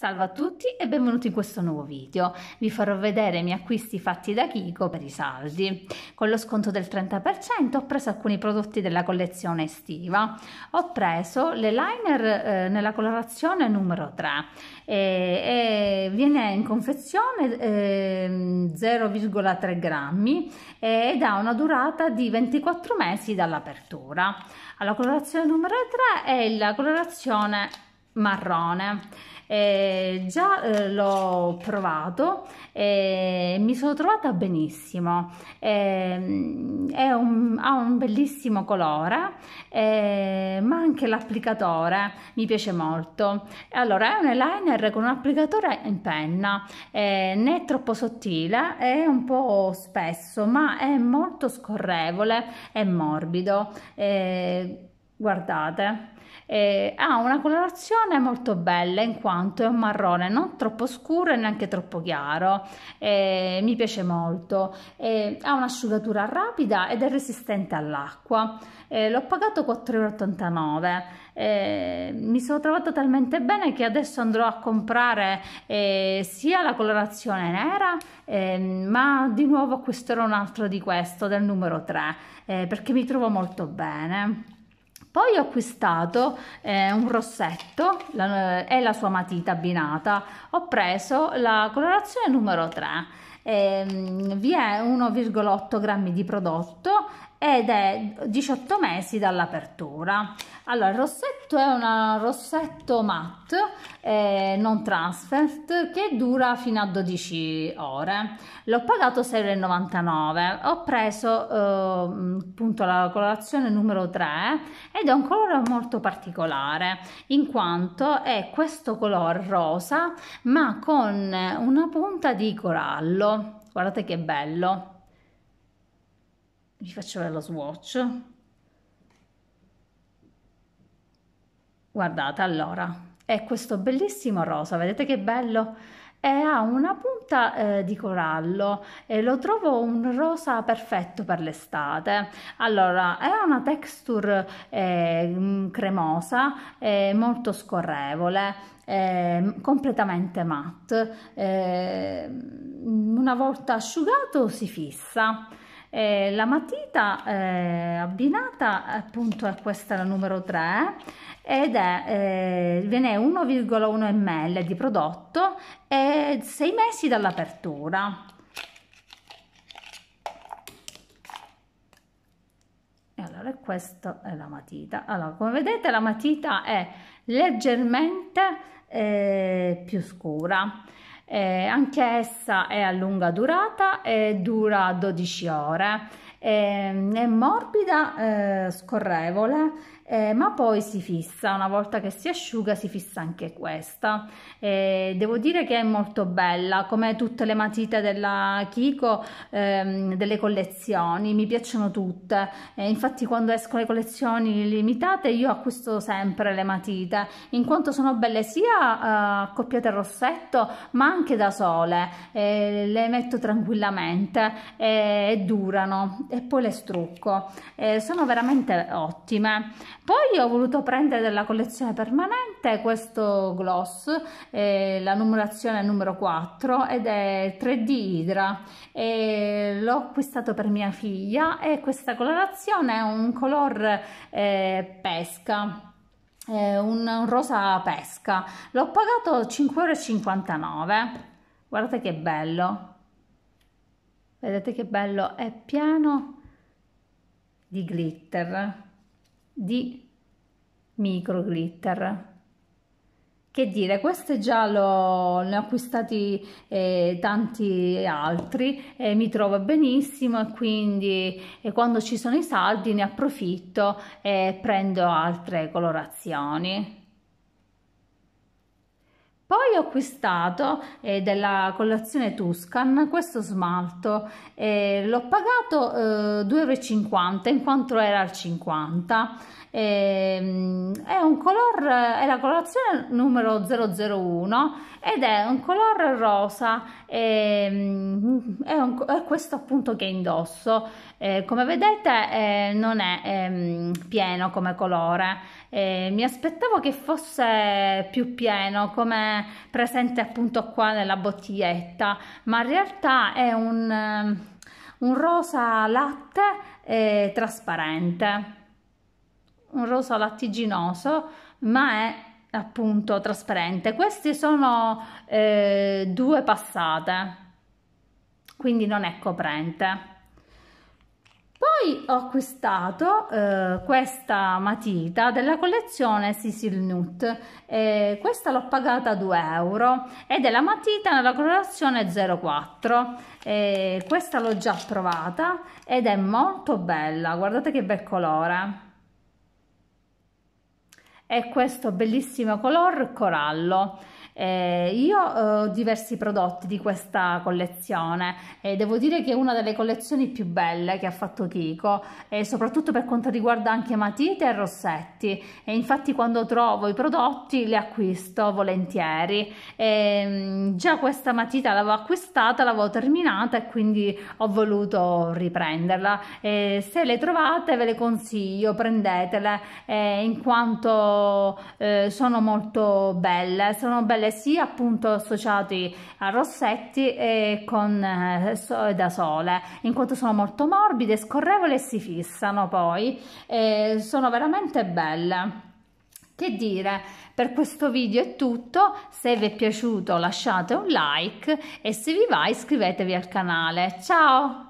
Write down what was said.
Salve a tutti e benvenuti in questo nuovo video. Vi farò vedere i miei acquisti fatti da Kiko per i saldi. Con lo sconto del 30% ho preso alcuni prodotti della collezione estiva. Ho preso le liner eh, nella colorazione numero 3 e, e viene in confezione eh, 0,3 grammi ed ha una durata di 24 mesi dall'apertura. Alla colorazione numero 3 è la colorazione marrone eh, già eh, l'ho provato e eh, mi sono trovata benissimo mm, un, ha un bellissimo colore ma anche l'applicatore mi piace molto allora è un eyeliner con un applicatore in penna né troppo sottile è un po' spesso ma è molto scorrevole e morbido guardate eh, ha una colorazione molto bella in quanto è un marrone non troppo scuro e neanche troppo chiaro eh, mi piace molto eh, ha un'asciugatura rapida ed è resistente all'acqua l'ho pagato 4,89 euro mi sono trovata talmente bene che adesso andrò a comprare eh, sia la colorazione nera ehm, ma di nuovo acquisterò un altro di questo del numero 3 eh, perché mi trovo molto bene poi ho acquistato eh, un rossetto la, e la sua matita abbinata. Ho preso la colorazione numero 3. Eh, vi è 1,8 grammi di prodotto ed è 18 mesi dall'apertura. Allora, il rossetto è un rossetto matte eh, non transfert che dura fino a 12 ore. L'ho pagato 6,99. Ho preso eh, appunto la colorazione numero 3 ed è un colore molto particolare in quanto è questo color rosa ma con una punta di corallo. Guardate che bello! vi faccio vedere lo swatch guardate allora è questo bellissimo rosa vedete che bello e ha una punta eh, di corallo e lo trovo un rosa perfetto per l'estate allora è una texture eh, mm, cremosa eh, molto scorrevole ehm, completamente matte ehm, una volta asciugato si fissa eh, la matita eh, abbinata appunto è questa la numero 3 ed è eh, viene 1,1 ml di prodotto e 6 mesi dall'apertura allora questa è la matita allora come vedete la matita è leggermente eh, più scura eh, anche essa è a lunga durata e dura 12 ore. Eh, è morbida, eh, scorrevole eh, ma poi si fissa, una volta che si asciuga si fissa anche questa. Eh, devo dire che è molto bella, come tutte le matite della Kiko, ehm, delle collezioni, mi piacciono tutte. Eh, infatti quando esco le collezioni limitate io acquisto sempre le matite, in quanto sono belle sia eh, accoppiate al rossetto, ma anche da sole. Eh, le metto tranquillamente eh, e durano e poi le strucco. sono veramente ottime. Poi ho voluto prendere della collezione permanente questo gloss, eh, la numerazione numero 4 ed è 3D Hydra. l'ho acquistato per mia figlia e questa colorazione è un color eh, pesca. Eh, un, un rosa pesca l'ho pagato 5,59 euro guardate che bello vedete che bello è pieno di glitter di micro glitter che dire, questo già lo, ne ho acquistati eh, tanti altri, e mi trovo benissimo e quindi eh, quando ci sono i saldi ne approfitto e prendo altre colorazioni. Poi ho acquistato eh, della collezione Tuscan questo smalto, eh, l'ho pagato eh, euro in quanto era al 50. Ehm, è un color, è la colorazione numero 001 ed è un color rosa, ehm, è, un, è questo appunto che indosso. Eh, come vedete eh, non è ehm, pieno come colore, eh, mi aspettavo che fosse più pieno come presente appunto qua nella bottiglietta, ma in realtà è un, ehm, un rosa latte eh, trasparente, un rosa lattiginoso, ma è appunto trasparente. Queste sono eh, due passate, quindi non è coprente ho acquistato eh, questa matita della collezione Cecil Nut eh, questa l'ho pagata 2 euro ed è la matita nella colorazione 04 eh, questa l'ho già provata ed è molto bella guardate che bel colore è questo bellissimo color corallo eh, io eh, ho diversi prodotti di questa collezione e devo dire che è una delle collezioni più belle che ha fatto Kiko e soprattutto per quanto riguarda anche matite e rossetti e infatti quando trovo i prodotti li acquisto volentieri e, ehm, già questa matita l'avevo acquistata l'avevo terminata e quindi ho voluto riprenderla e se le trovate ve le consiglio prendetele eh, in quanto eh, sono molto belle sono belle quelle sia appunto associati a rossetti e con, eh, so, da sole, in quanto sono molto morbide, scorrevoli e si fissano poi, eh, sono veramente belle. Che dire, per questo video è tutto, se vi è piaciuto lasciate un like e se vi va iscrivetevi al canale. Ciao!